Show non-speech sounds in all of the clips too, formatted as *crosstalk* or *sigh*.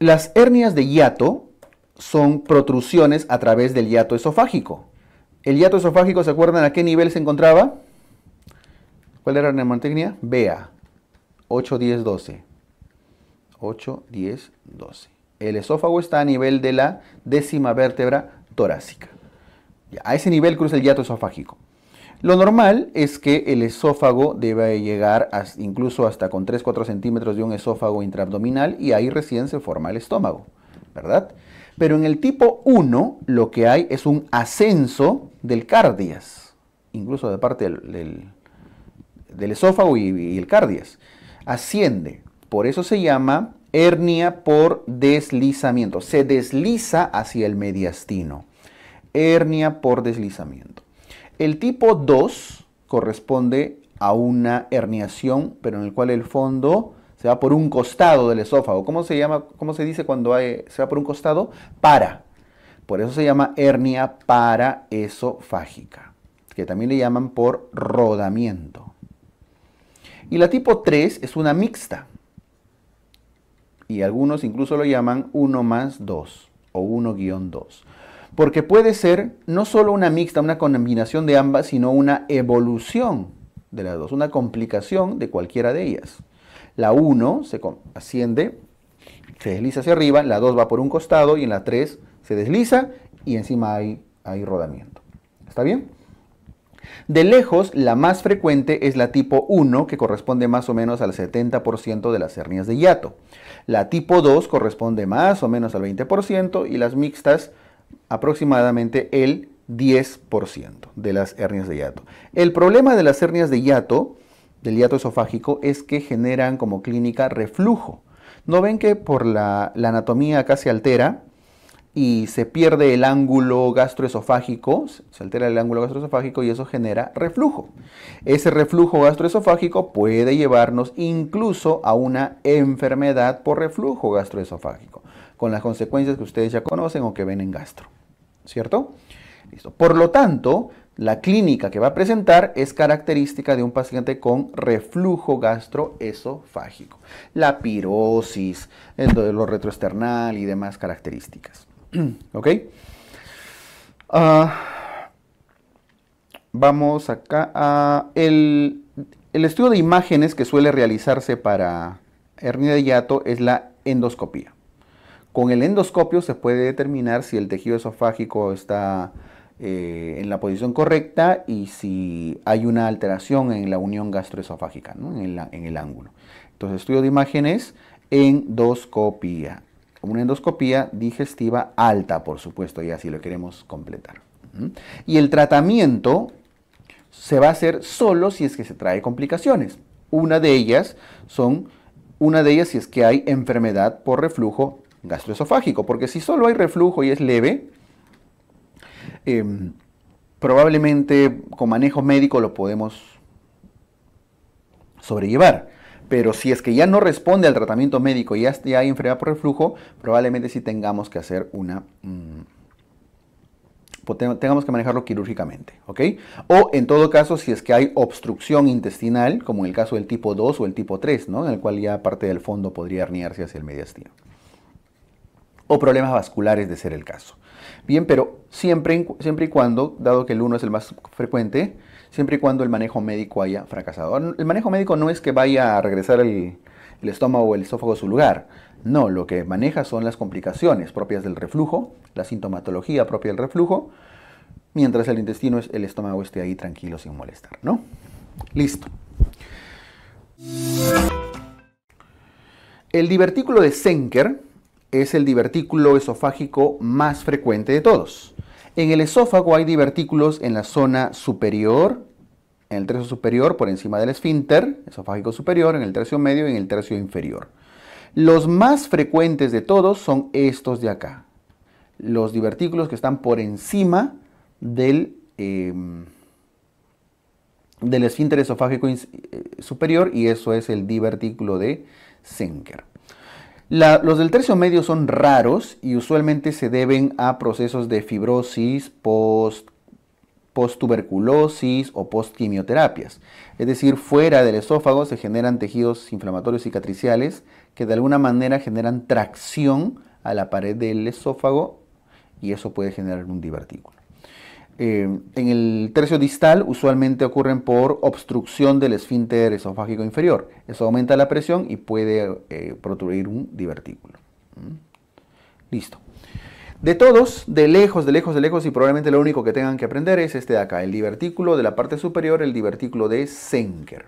Las hernias de hiato son protrusiones a través del hiato esofágico. El hiato esofágico, ¿se acuerdan a qué nivel se encontraba? ¿Cuál era la mantecnia? BEA. 8, 10, 12. 8, 10, 12. El esófago está a nivel de la décima vértebra torácica. a ese nivel cruza el hiato esofágico. Lo normal es que el esófago debe llegar incluso hasta con 3-4 centímetros de un esófago intraabdominal y ahí recién se forma el estómago, ¿verdad? Pero en el tipo 1 lo que hay es un ascenso del cardias, incluso de parte del, esófago y el cardias. Asciende, por eso se llama hernia por deslizamiento. Se desliza hacia el mediastino. Hernia por deslizamiento. El tipo 2 corresponde a una herniación, pero en el cual el fondo se va por un costado del esófago. ¿Cómo se llama? se dice cuando se va por un costado? Para. Por eso se llama hernia paraesofágica, que también le llaman por rodamiento. Y la tipo 3 es una mixta. Y algunos incluso lo llaman 1 más 2 o 1-2 porque puede ser no solo una mixta, una combinación de ambas, sino una evolución de las dos, una complicación de cualquiera de ellas. La 1 se asciende, se desliza hacia arriba, la 2 va por un costado y en la 3 se desliza y encima hay, rodamiento. ¿Está bien? De lejos, la más frecuente es la tipo 1, que corresponde más o menos al 70% de las hernias de hiato. La tipo 2 corresponde más o menos al 20% y las mixtas aproximadamente el 10% de las hernias de hiato. El problema de las hernias de hiato, del hiato esofágico, es que generan como clínica reflujo. ¿No ven que por la, anatomía acá se altera y se pierde el ángulo gastroesofágico? Se altera el ángulo gastroesofágico y eso genera reflujo. Ese reflujo gastroesofágico puede llevarnos incluso a una enfermedad por reflujo gastroesofágico con las consecuencias que ustedes ya conocen o que ven en gastro. ¿Cierto? Listo. Por lo tanto, la clínica que va a presentar es característica de un paciente con reflujo gastroesofágico, la pirosis, el dolor retroesternal y demás características. *clears throat* ¿Ok? Ah, vamos acá a el, el estudio de imágenes que suele realizarse para hernia de hiato es la endoscopía. Con el endoscopio se puede determinar si el tejido esofágico está eh, en la posición correcta y si hay una alteración en la unión gastroesofágica, en, el, ángulo. Entonces, estudio de imágenes, endoscopía. Una endoscopía digestiva alta, por supuesto, y así lo queremos completar. Y el tratamiento se va a hacer solo si es que se trae complicaciones. Una de ellas son, una de ellas si es que hay enfermedad por reflujo gastroesofágico, porque si solo hay reflujo y es leve, em, probablemente con manejo médico lo podemos sobrellevar. Pero si es que ya no responde al tratamiento médico y ya, hay enfermedad por reflujo, probablemente sí tengamos que hacer una... Mm, pues, tengamos que manejarlo quirúrgicamente, ¿ok? O en todo caso, si es que hay obstrucción intestinal, como en el caso del tipo 2 o el tipo 3, ¿no? En el cual ya parte del fondo podría herniarse hacia el mediastino o problemas vasculares de ser el caso. Bien, pero siempre, siempre y cuando, dado que el 1 es el más frecuente, siempre y cuando el manejo médico haya fracasado. el manejo médico no es que vaya a regresar el, estómago o el esófago a su lugar. No, lo que maneja son las complicaciones propias del reflujo, la sintomatología propia del reflujo, mientras el intestino, es el estómago esté ahí tranquilo sin molestar, ¿no? Listo. El divertículo de Senker es el divertículo esofágico más frecuente de todos. En el esófago hay divertículos en la zona superior, en el tercio superior por encima del esfínter, esofágico superior, en el tercio medio y en el tercio inferior. Los más frecuentes de todos son estos de acá, los divertículos que están por encima del, em, del esfínter esofágico eh, superior y eso es el divertículo de Senker los del tercio medio son raros y usualmente se deben a procesos de fibrosis post tuberculosis o post quimioterapias. Es decir, fuera del esófago se generan tejidos inflamatorios cicatriciales que de alguna manera generan tracción a la pared del esófago y eso puede generar un divertículo. Eh, en el tercio distal usualmente ocurren por obstrucción del esfínter esofágico inferior. Eso aumenta la presión y puede eh, protruir un divertículo. Mm. Listo. De todos, de lejos, de lejos, de lejos, y probablemente lo único que tengan que aprender es este de acá, el divertículo de la parte superior, el divertículo de Senker.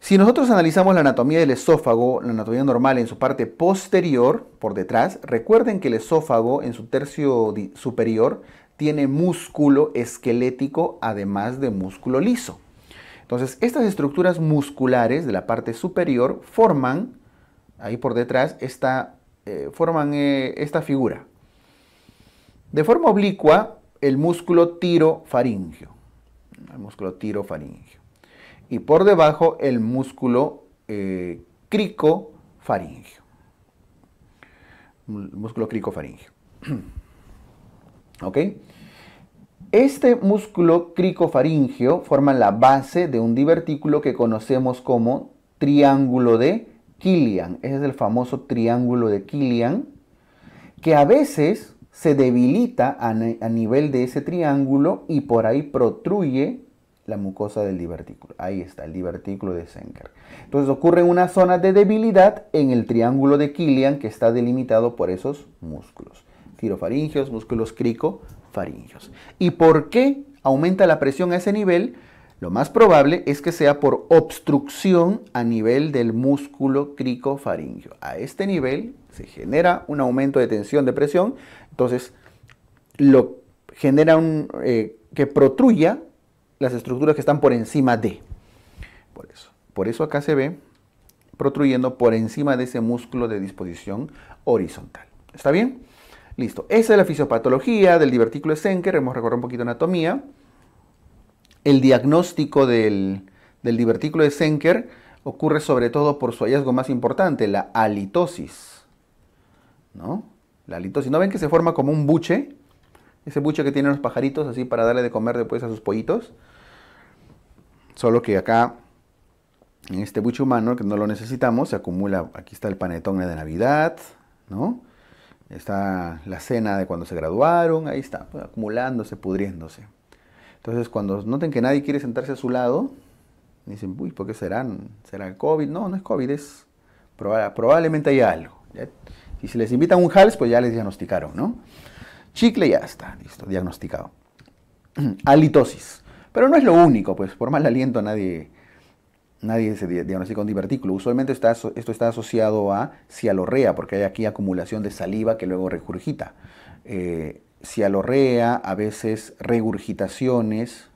Si nosotros analizamos la anatomía del esófago, la anatomía normal en su parte posterior, por detrás, recuerden que el esófago en su tercio superior tiene músculo esquelético además de músculo liso. Entonces, estas estructuras musculares de la parte superior forman, ahí por detrás, esta, eh, forman eh, esta figura. De forma oblicua, el músculo tirofaringio. El músculo tirofaringio. Y por debajo, el músculo eh, cricofaringio. músculo cricofaringio. *clears throat* Este músculo cricofaringeo forma la base de un divertículo que conocemos como triángulo de Killian. Ese es el famoso triángulo de Killian, que a veces se debilita a, nivel de ese triángulo y por ahí protruye la mucosa del divertículo. Ahí está, el divertículo de Senker. Entonces ocurre una zona de debilidad en el triángulo de Killian que está delimitado por esos músculos tirofaringios, músculos cricofaringios. ¿Y por qué aumenta la presión a ese nivel? Lo más probable es que sea por obstrucción a nivel del músculo cricofaringio. A este nivel se genera un aumento de tensión de presión, entonces lo genera un, eh, que protruya las estructuras que están por encima de. Por eso, por eso acá se ve protruyendo por encima de ese músculo de disposición horizontal. ¿Está bien? Listo. Esa es la fisiopatología del divertículo de Senker. Hemos recorrido un poquito anatomía. El diagnóstico del, divertículo de Senker ocurre sobre todo por su hallazgo más importante, la halitosis. ¿No? La halitosis. ¿No ven que se forma como un buche? Ese buche que tienen los pajaritos así para darle de comer después a sus pollitos. Solo que acá, en este buche humano, que no lo necesitamos, se acumula, aquí está el panetón de Navidad, ¿no? Está la cena de cuando se graduaron, ahí está, pues, acumulándose, pudriéndose. Entonces, cuando noten que nadie quiere sentarse a su lado, dicen, uy, ¿por qué serán? ¿Será el COVID? No, no es COVID, es probablemente hay algo. Y si les invitan un HALS, pues ya les diagnosticaron, ¿no? Chicle ya está, listo, diagnosticado. *clears throat* Halitosis. Pero no es lo único, pues por mal aliento nadie nadie se diagnostica con divertículo. Usualmente esto está asociado a cialorrea, porque hay aquí acumulación de saliva que luego regurgita. Eh, cialorrea, a veces regurgitaciones,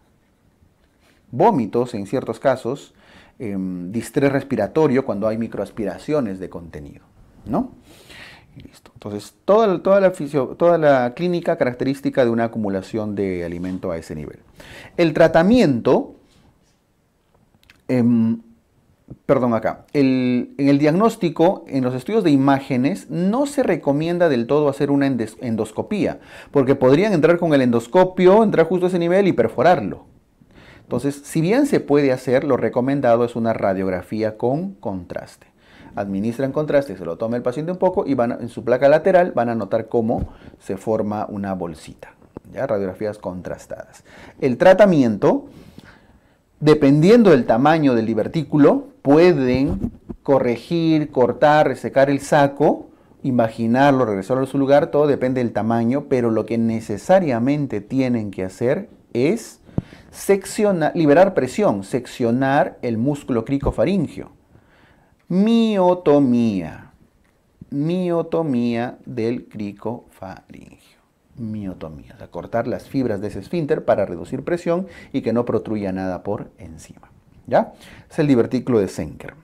vómitos en ciertos casos, em, distrés respiratorio cuando hay microaspiraciones de contenido. ¿no? listo. Entonces, toda, toda, toda la clínica característica de una acumulación de alimento a ese nivel. El tratamiento Em, perdón acá, en el diagnóstico, en los estudios de imágenes, no se recomienda del todo hacer una endoscopía, porque podrían entrar con el endoscopio, entrar justo a ese nivel y perforarlo. Entonces, si bien se puede hacer, lo recomendado es una radiografía con contraste. Administran contraste, se lo toma el paciente un poco y en su placa lateral van a notar cómo se forma una bolsita. ¿ya? Radiografías contrastadas. El tratamiento dependiendo del tamaño del divertículo, pueden corregir, cortar, resecar el saco, imaginarlo, regresarlo a su lugar, todo depende del tamaño, pero lo que necesariamente tienen que hacer es seccionar, liberar presión, seccionar el músculo cricofaringio. Miotomía. Miotomía del cricofaringio miotomía, o sea, cortar las fibras de ese esfínter para reducir presión y que no protruya nada por encima. ¿Ya? Es el divertículo de Senker.